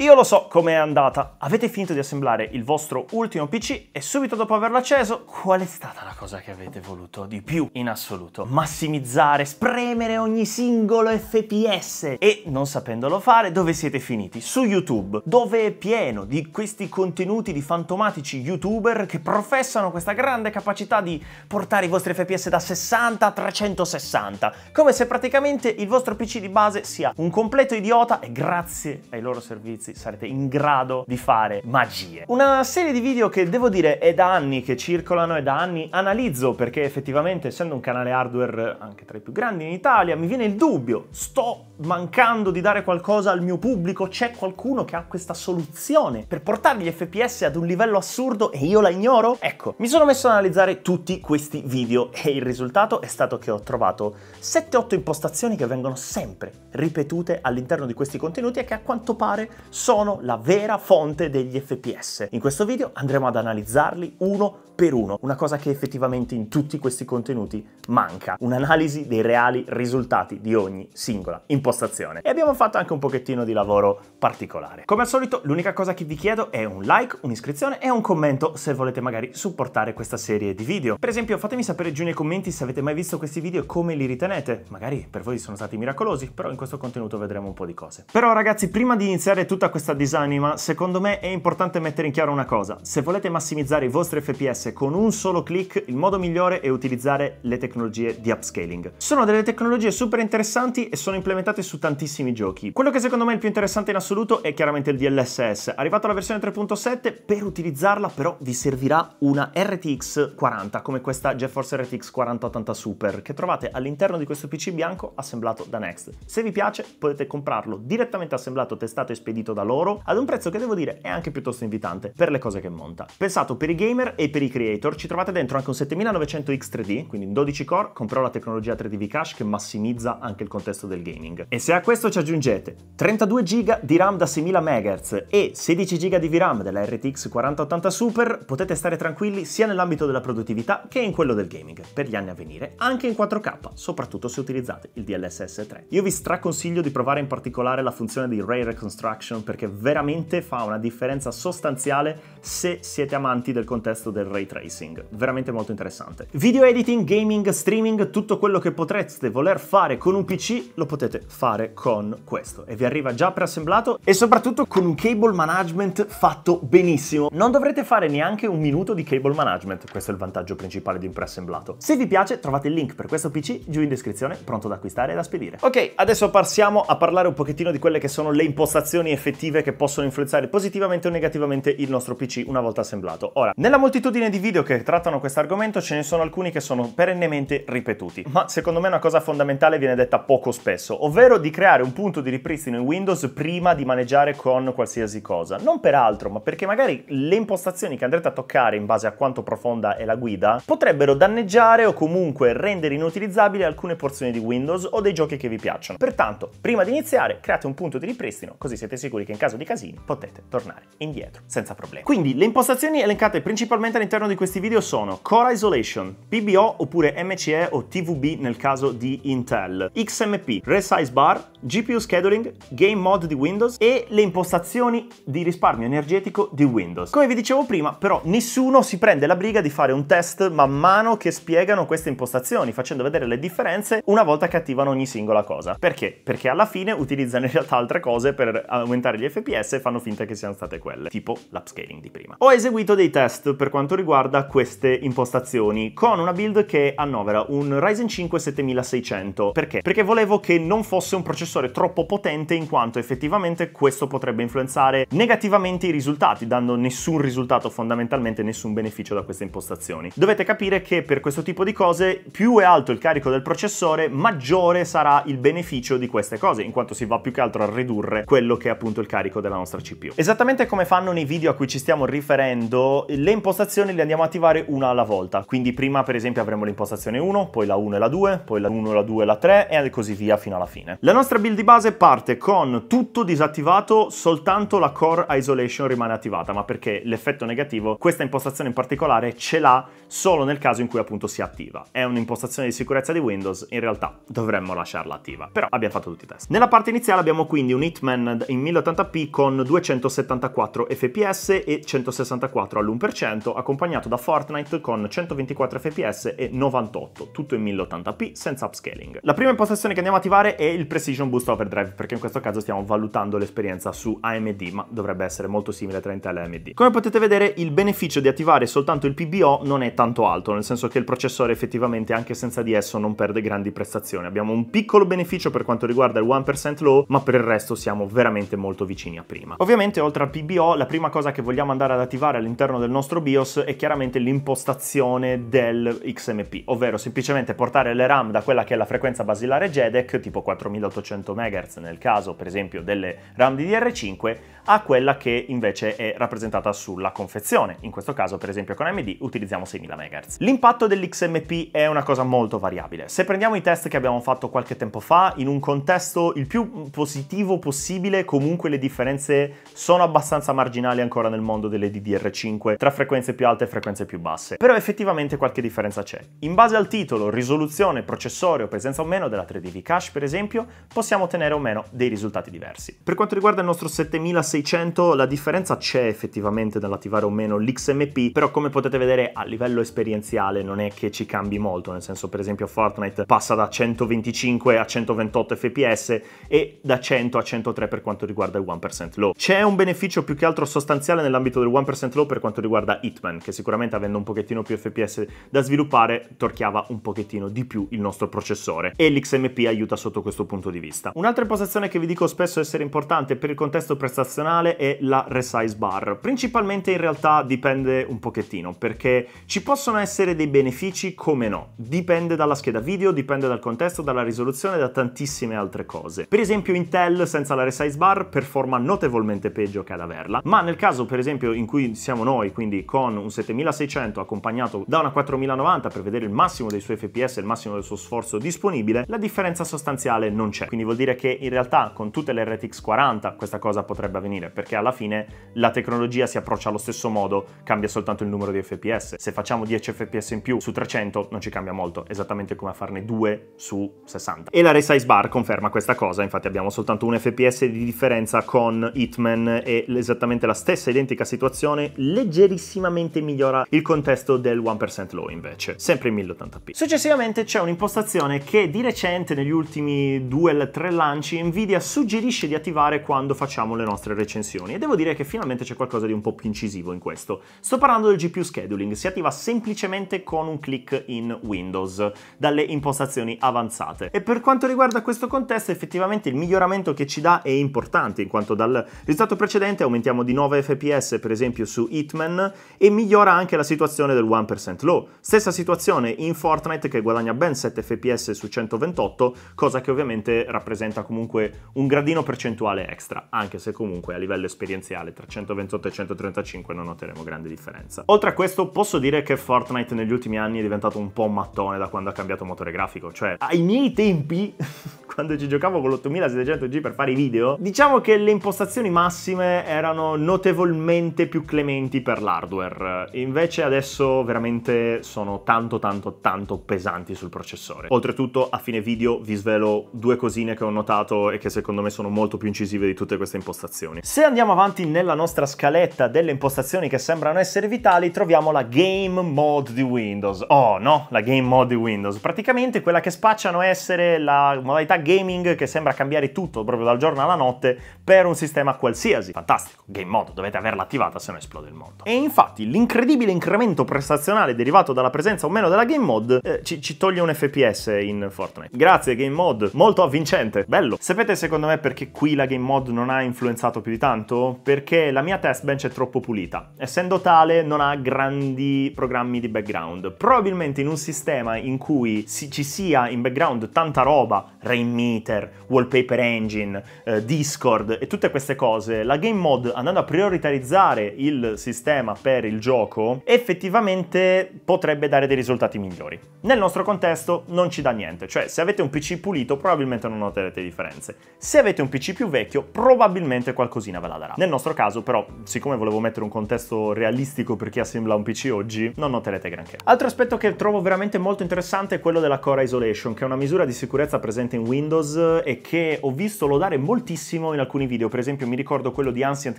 Io lo so com'è andata. Avete finito di assemblare il vostro ultimo PC e subito dopo averlo acceso, qual è stata la cosa che avete voluto di più in assoluto? Massimizzare, spremere ogni singolo FPS e non sapendolo fare, dove siete finiti? Su YouTube, dove è pieno di questi contenuti di fantomatici youtuber che professano questa grande capacità di portare i vostri FPS da 60 a 360, come se praticamente il vostro PC di base sia un completo idiota e grazie ai loro servizi ragazzi sarete in grado di fare magie. Una serie di video che devo dire è da anni che circolano e da anni analizzo perché effettivamente essendo un canale hardware anche tra i più grandi in Italia mi viene il dubbio, sto mancando di dare qualcosa al mio pubblico, c'è qualcuno che ha questa soluzione per portare gli FPS ad un livello assurdo e io la ignoro? Ecco, mi sono messo ad analizzare tutti questi video e il risultato è stato che ho trovato 7-8 impostazioni che vengono sempre ripetute all'interno di questi contenuti e che a quanto pare sono sono la vera fonte degli FPS. In questo video andremo ad analizzarli uno per uno, una cosa che effettivamente in tutti questi contenuti manca, un'analisi dei reali risultati di ogni singola impostazione. E abbiamo fatto anche un pochettino di lavoro particolare. Come al solito, l'unica cosa che vi chiedo è un like, un'iscrizione e un commento se volete magari supportare questa serie di video. Per esempio, fatemi sapere giù nei commenti se avete mai visto questi video e come li ritenete. Magari per voi sono stati miracolosi, però in questo contenuto vedremo un po' di cose. Però ragazzi, prima di iniziare tutta questa disanima, secondo me è importante mettere in chiaro una cosa. Se volete massimizzare i vostri FPS mese con un solo clic, il modo migliore è utilizzare le tecnologie di upscaling. Sono delle tecnologie super interessanti e sono implementate su tantissimi giochi. Quello che secondo me è il più interessante in assoluto è chiaramente il DLSS. Arrivato alla versione 3.7, per utilizzarla però vi servirà una RTX 40, come questa GeForce RTX 4080 Super, che trovate all'interno di questo PC bianco assemblato da Next. Se vi piace potete comprarlo direttamente assemblato, testato e spedito da loro, ad un prezzo che devo dire è anche piuttosto invitante per le cose che monta. Pensato per i gamer e per i creativi Creator ci trovate dentro anche un 7900X3D, quindi in 12 core, con però la tecnologia 3D Vcache che massimizza anche il contesto del gaming. E se a questo ci aggiungete 32 GB di RAM da 6000 MHz e 16 GB di VRAM della RTX 4080 Super, potete stare tranquilli sia nell'ambito della produttività che in quello del gaming, per gli anni a venire, anche in 4K, soprattutto se utilizzate il DLSS 3. Io vi straconsiglio di provare in particolare la funzione di Ray Reconstruction perché veramente fa una differenza sostanziale se siete amanti del contesto del Ray ray tracing, veramente molto interessante. Video editing, gaming, streaming, tutto quello che potreste voler fare con un PC lo potete fare con questo e vi arriva già preassemblato e soprattutto con un cable management fatto benissimo. Non dovrete fare neanche un minuto di cable management, questo è il vantaggio principale di un preassemblato. Se vi piace trovate il link per questo PC giù in descrizione, pronto da acquistare e da spedire. Ok, adesso passiamo a parlare un pochettino di quelle che sono le impostazioni effettive che possono influenzare positivamente o negativamente il nostro PC una volta assemblato. Ora, nella moltitudine di video che trattano questo argomento ce ne sono alcuni che sono perennemente ripetuti, ma secondo me una cosa fondamentale viene detta poco spesso, ovvero di creare un punto di ripristino in Windows prima di maneggiare con qualsiasi cosa. Non per altro, ma perché magari le impostazioni che andrete a toccare in base a quanto profonda è la guida potrebbero danneggiare o comunque rendere inutilizzabili alcune porzioni di Windows o dei giochi che vi piacciono. Pertanto, prima di iniziare, create un punto di ripristino, così siete sicuri che in caso di casini potete tornare indietro senza problemi. Quindi le impostazioni elencate principalmente all'interno all'interno di questi video sono Core Isolation, PBO oppure MCE o TVB nel caso di Intel, XMP, Resize Bar, GPU Scheduling, Game Mode di Windows e le impostazioni di risparmio energetico di Windows. Come vi dicevo prima, però nessuno si prende la briga di fare un test man mano che spiegano queste impostazioni, facendo vedere le differenze una volta che attivano ogni singola cosa. Perché? Perché alla fine utilizzano in realtà altre cose per aumentare gli FPS e fanno finta che siano state quelle, tipo l'upscaling di prima. Ho eseguito dei test per quanto riguarda riguarda queste impostazioni, con una build che annovera un Ryzen 5 7600. Perché? Perché volevo che non fosse un processore troppo potente in quanto effettivamente questo potrebbe influenzare negativamente i risultati, dando nessun risultato fondamentalmente, nessun beneficio da queste impostazioni. Dovete capire che per questo tipo di cose più è alto il carico del processore, maggiore sarà il beneficio di queste cose, in quanto si va più che altro a ridurre quello che è appunto il carico della nostra CPU. Esattamente come fanno nei video a cui ci stiamo riferendo, le impostazioni le li andiamo a attivare una alla volta. Quindi prima per esempio avremo l'impostazione 1, poi la 1 e la 2, poi la 1, la 2 e la 3 e così via fino alla fine. La nostra build di base parte con tutto disattivato, soltanto la core isolation rimane attivata, ma perché l'effetto negativo questa impostazione in particolare ce l'ha solo nel caso in cui appunto si attiva. È un'impostazione di sicurezza di Windows, in realtà dovremmo lasciarla attiva, però abbiamo fatto tutti i test. Nella parte iniziale abbiamo quindi un Hitman in 1080p con 274 fps e 164 all'1% accompagnato accompagnato da Fortnite con 124 fps e 98, tutto in 1080p senza upscaling. La prima impostazione che andiamo a attivare è il Precision Boost Overdrive, perché in questo caso stiamo valutando l'esperienza su AMD, ma dovrebbe essere molto simile tra Intel e AMD. Come potete vedere, il beneficio di attivare soltanto il PBO non è tanto alto, nel senso che il processore effettivamente anche senza di esso non perde grandi prestazioni. Abbiamo un piccolo beneficio per quanto riguarda il 1% low, ma per il resto siamo veramente molto vicini a prima. Ovviamente oltre al PBO, la prima cosa che vogliamo andare ad attivare all'interno del nostro BIOS è chiaramente l'impostazione del XMP, ovvero semplicemente portare le RAM da quella che è la frequenza basilare JEDEC, tipo 4800 MHz nel caso per esempio delle RAM DDR5, a quella che invece è rappresentata sulla confezione. In questo caso per esempio con AMD utilizziamo 6000 MHz. L'impatto dell'XMP è una cosa molto variabile. Se prendiamo i test che abbiamo fatto qualche tempo fa, in un contesto il più positivo possibile, comunque le differenze sono abbastanza marginali ancora nel mondo delle DDR5 tra frequenze più alte e frequenze più basse, però effettivamente qualche differenza c'è. In base al titolo, risoluzione, processore o presenza o meno della 3DV Cache, per esempio, possiamo ottenere o meno dei risultati diversi. Per quanto riguarda il nostro 7600, la differenza c'è effettivamente nell'attivare o meno l'XMP, però come potete vedere a livello esperienziale non è che ci cambi molto, nel senso per esempio Fortnite passa da 125 a 128 fps e da 100 a 103 per quanto riguarda il 1% low. C'è un beneficio più che altro sostanziale nell'ambito del 1% low per quanto riguarda Hitman, che che sicuramente avendo un pochettino più FPS da sviluppare torchiava un pochettino di più il nostro processore e l'XMP aiuta sotto questo punto di vista. Un'altra impostazione che vi dico spesso essere importante per il contesto prestazionale è la resize bar. Principalmente in realtà dipende un pochettino perché ci possono essere dei benefici come no, dipende dalla scheda video, dipende dal contesto, dalla risoluzione e da tantissime altre cose. Per esempio Intel senza la resize bar performa notevolmente peggio che ad averla, ma nel caso per esempio in cui siamo noi, quindi con un sensore 7600 accompagnato da una 4090 per vedere il massimo dei suoi fps e il massimo del suo sforzo disponibile, la differenza sostanziale non c'è. Quindi vuol dire che in realtà con tutte le RTX 40 questa cosa potrebbe avvenire, perché alla fine la tecnologia si approccia allo stesso modo, cambia soltanto il numero di fps. Se facciamo 10 fps in più su 300 non ci cambia molto, esattamente come a farne 2 su 60. E la resize bar conferma questa cosa, infatti abbiamo soltanto un fps di differenza con Hitman e esattamente la stessa identica situazione leggerissimamente migliorata migliora il contesto del 1% low invece, sempre in 1080p. Successivamente c'è un'impostazione che di recente negli ultimi due o tre lanci Nvidia suggerisce di attivare quando facciamo le nostre recensioni e devo dire che finalmente c'è qualcosa di un po' più incisivo in questo. Sto parlando del GPU scheduling, si attiva semplicemente con un clic in Windows dalle impostazioni avanzate. E per quanto riguarda questo contesto effettivamente il miglioramento che ci dà è importante in quanto dal risultato precedente aumentiamo di 9 fps per esempio su Hitman e migliora migliora anche la situazione del 1% low. Stessa situazione in Fortnite che guadagna ben 7 fps su 128, cosa che ovviamente rappresenta comunque un gradino percentuale extra, anche se comunque a livello esperienziale tra 128 e 135 non noteremo grande differenza. Oltre a questo posso dire che Fortnite negli ultimi anni è diventato un po' mattone da quando ha cambiato motore grafico, cioè ai miei tempi quando ci giocavo con l'8700G per fare i video, diciamo che le impostazioni massime erano notevolmente più clementi per l'hardware. Invece adesso veramente sono tanto tanto tanto pesanti sul processore. Oltretutto a fine video vi svelo due cosine che ho notato e che secondo me sono molto più incisive di tutte queste impostazioni. Se andiamo avanti nella nostra scaletta delle impostazioni che sembrano essere vitali, troviamo la Game Mode di Windows. Oh no, la Game Mode di Windows. Praticamente quella che spacciano essere la modalità Game gaming che sembra cambiare tutto proprio dal giorno alla notte per un sistema qualsiasi. Fantastico, game mode, dovete averla attivata se no esplode il mondo. E infatti l'incredibile incremento prestazionale derivato dalla presenza o meno della game mode eh, ci, ci, toglie un FPS in Fortnite. Grazie game mode, molto avvincente, bello. Sapete secondo me perché qui la game mode non ha influenzato più di tanto? Perché la mia test bench è troppo pulita. Essendo tale non ha grandi programmi di background. Probabilmente in un sistema in cui si, ci sia in background tanta roba, Rain meter, wallpaper engine, eh, Discord e tutte queste cose, la game mod andando a prioritarizzare il sistema per il gioco effettivamente potrebbe dare dei risultati migliori. Nel nostro contesto non ci dà niente, cioè se avete un PC pulito probabilmente non noterete differenze. Se avete un PC più vecchio probabilmente qualcosina ve la darà. Nel nostro caso però, siccome volevo mettere un contesto realistico per chi assembla un PC oggi, non noterete granché. Altro aspetto che trovo veramente molto interessante è quello della Core Isolation, che è una misura di sicurezza presente in Windows Windows e che ho visto lodare moltissimo in alcuni video, per esempio mi ricordo quello di Ancient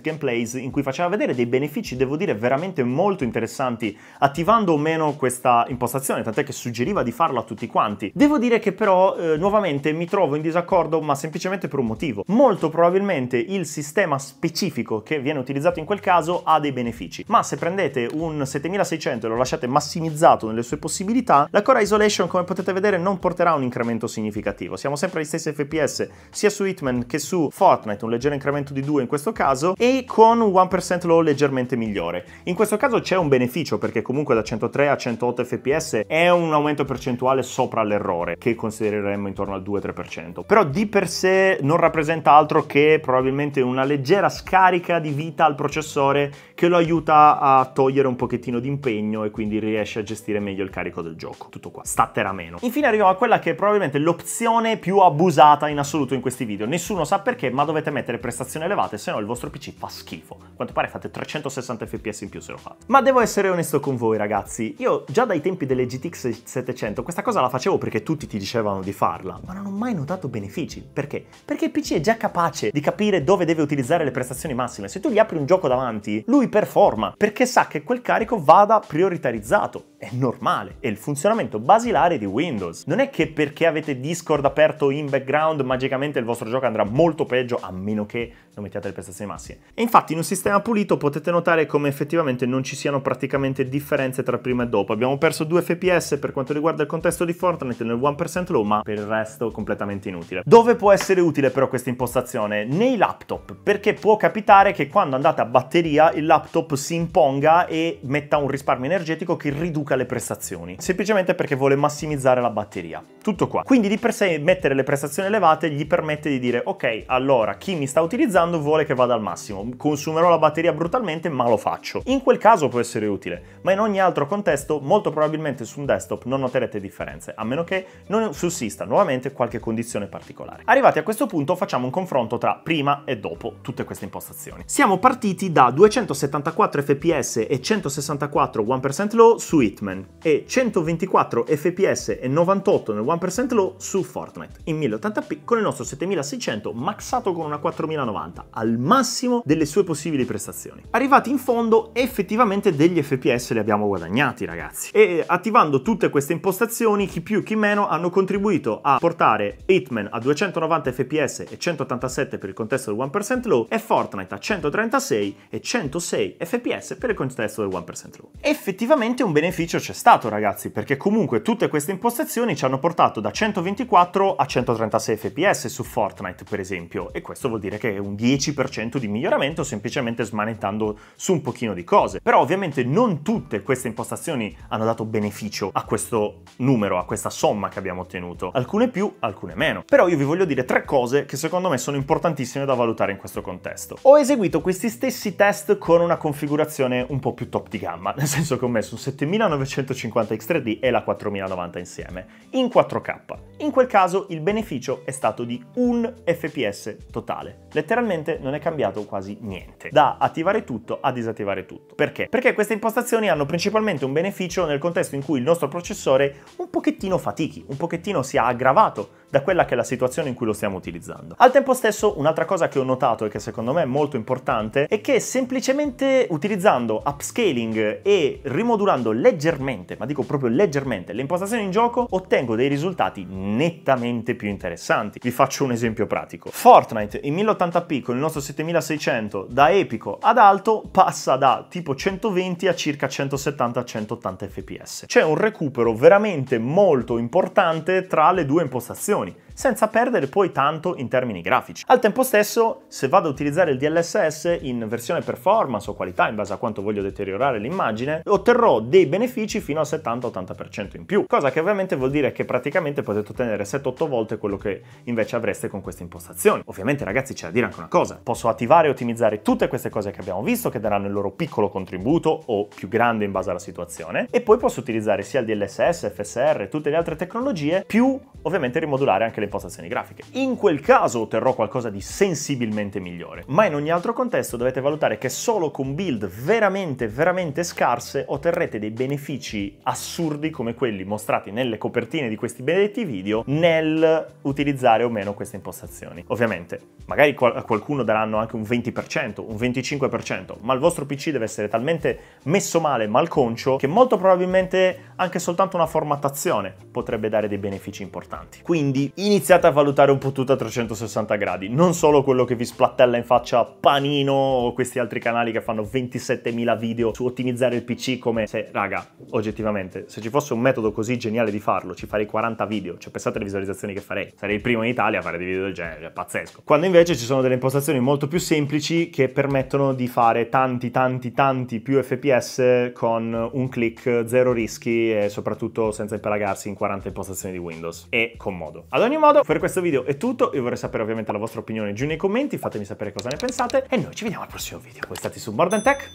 Gameplays in cui faceva vedere dei benefici, devo dire, veramente molto interessanti, attivando o meno questa impostazione, tant'è che suggeriva di farlo a tutti quanti. Devo dire che però eh, nuovamente mi trovo in disaccordo, ma semplicemente per un motivo. Molto probabilmente il sistema specifico che viene utilizzato in quel caso ha dei benefici, ma se prendete un 7600 e lo lasciate massimizzato nelle sue possibilità, la Core Isolation, come potete vedere, non porterà un incremento significativo. Siamo sempre sempre gli stessi FPS sia su Hitman che su Fortnite, un leggero incremento di 2 in questo caso, e con un 1% low leggermente migliore. In questo caso c'è un beneficio perché comunque da 103 a 108 FPS è un aumento percentuale sopra l'errore, che considereremmo intorno al 2-3%. Però di per sé non rappresenta altro che probabilmente una leggera scarica di vita al processore che lo aiuta a togliere un pochettino di impegno e quindi riesce a gestire meglio il carico del gioco. Tutto qua, statterà meno. Infine arriviamo a quella che è probabilmente l'opzione più abusata in assoluto in questi video. Nessuno sa perché, ma dovete mettere prestazioni elevate, se no il vostro PC fa schifo. A quanto pare fate 360 fps in più se lo fate. Ma devo essere onesto con voi ragazzi, io già dai tempi delle GTX 700 questa cosa la facevo perché tutti ti dicevano di farla, ma non ho mai notato benefici. Perché? Perché il PC è già capace di capire dove deve utilizzare le prestazioni massime. Se tu gli apri un gioco davanti, lui performa, perché sa che quel carico vada prioritizzato è normale, è il funzionamento basilare di Windows. Non è che perché avete Discord aperto in background magicamente il vostro gioco andrà molto peggio a meno che non mettiate le prestazioni massime. E infatti in un sistema pulito potete notare come effettivamente non ci siano praticamente differenze tra prima e dopo. Abbiamo perso 2 fps per quanto riguarda il contesto di Fortnite nel 1% low, ma per il resto completamente inutile. Dove può essere utile però questa impostazione? Nei laptop, perché può capitare che quando andate a batteria il laptop si imponga e metta un risparmio energetico che riduca riduca le prestazioni, semplicemente perché vuole massimizzare la batteria. Tutto qua. Quindi di per sé mettere le prestazioni elevate gli permette di dire ok, allora chi mi sta utilizzando vuole che vada al massimo, consumerò la batteria brutalmente ma lo faccio. In quel caso può essere utile, ma in ogni altro contesto molto probabilmente su un desktop non noterete differenze, a meno che non sussista nuovamente qualche condizione particolare. Arrivati a questo punto facciamo un confronto tra prima e dopo tutte queste impostazioni. Siamo partiti da 274 fps e 164 1% low su It Hitman e 124 fps e 98 nel 1% low su Fortnite in 1080p con il nostro 7600 maxato con una 4090 al massimo delle sue possibili prestazioni. Arrivati in fondo effettivamente degli fps li abbiamo guadagnati ragazzi e attivando tutte queste impostazioni chi più chi meno hanno contribuito a portare Hitman a 290 fps e 187 per il contesto del 1% low e Fortnite a 136 e 106 fps per il contesto del 1% low. Effettivamente un beneficio sacrificio c'è stato ragazzi, perché comunque tutte queste impostazioni ci hanno portato da 124 a 136 fps su Fortnite per esempio, e questo vuol dire che è un 10% di miglioramento semplicemente smanettando su un pochino di cose. Però ovviamente non tutte queste impostazioni hanno dato beneficio a questo numero, a questa somma che abbiamo ottenuto, alcune più, alcune meno. Però io vi voglio dire tre cose che secondo me sono importantissime da valutare in questo contesto. Ho eseguito questi stessi test con una configurazione un po' più top di gamma, nel senso che ho messo un 7900 950X3D e la 4090 insieme, in 4K. In quel caso il beneficio è stato di un fps totale. Letteralmente non è cambiato quasi niente, da attivare tutto a disattivare tutto. Perché? Perché queste impostazioni hanno principalmente un beneficio nel contesto in cui il nostro processore un pochettino fatichi, un pochettino si è aggravato da quella che è la situazione in cui lo stiamo utilizzando. Al tempo stesso, un'altra cosa che ho notato e che secondo me è molto importante è che semplicemente utilizzando upscaling e rimodulando leggermente leggermente, ma dico proprio leggermente, le impostazioni in gioco, ottengo dei risultati nettamente più interessanti. Vi faccio un esempio pratico. Fortnite in 1080p con il nostro 7600 da epico ad alto passa da tipo 120 a circa 170-180 fps. C'è un recupero veramente molto importante tra le due impostazioni senza perdere poi tanto in termini grafici. Al tempo stesso, se vado a utilizzare il DLSS in versione performance o qualità, in base a quanto voglio deteriorare l'immagine, otterrò dei benefici fino al 70-80% in più, cosa che ovviamente vuol dire che praticamente potete ottenere 7-8 volte quello che invece avreste con queste impostazioni. Ovviamente ragazzi c'è da dire anche una cosa, posso attivare e ottimizzare tutte queste cose che abbiamo visto, che daranno il loro piccolo contributo o più grande in base alla situazione, e poi posso utilizzare sia il DLSS, FSR, tutte le altre tecnologie, più ovviamente rimodulare anche le impostazioni grafiche. In quel caso otterrò qualcosa di sensibilmente migliore, ma in ogni altro contesto dovete valutare che solo con build veramente veramente scarse otterrete dei benefici assurdi come quelli mostrati nelle copertine di questi benedetti video nel utilizzare o meno queste impostazioni. Ovviamente, magari a qualcuno daranno anche un 20%, un 25%, ma il vostro PC deve essere talmente messo male, malconcio, che molto probabilmente anche soltanto una formattazione potrebbe dare dei benefici importanti. Quindi, in iniziate a valutare un po' tutto a 360 gradi, non solo quello che vi splattella in faccia Panino o questi altri canali che fanno 27.000 video su ottimizzare il PC come se, raga, oggettivamente, se ci fosse un metodo così geniale di farlo, ci farei 40 video, cioè pensate alle visualizzazioni che farei, sarei il primo in Italia a fare dei video del genere, è pazzesco. Quando invece ci sono delle impostazioni molto più semplici che permettono di fare tanti, tanti, tanti più FPS con un click, zero rischi e soprattutto senza impelagarsi in 40 impostazioni di Windows e con modo. Ad ogni modo, per questo video è tutto. Io vorrei sapere ovviamente la vostra opinione giù nei commenti, fatemi sapere cosa ne pensate e noi ci vediamo al prossimo video. Voi state su More Than Tech,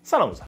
Salam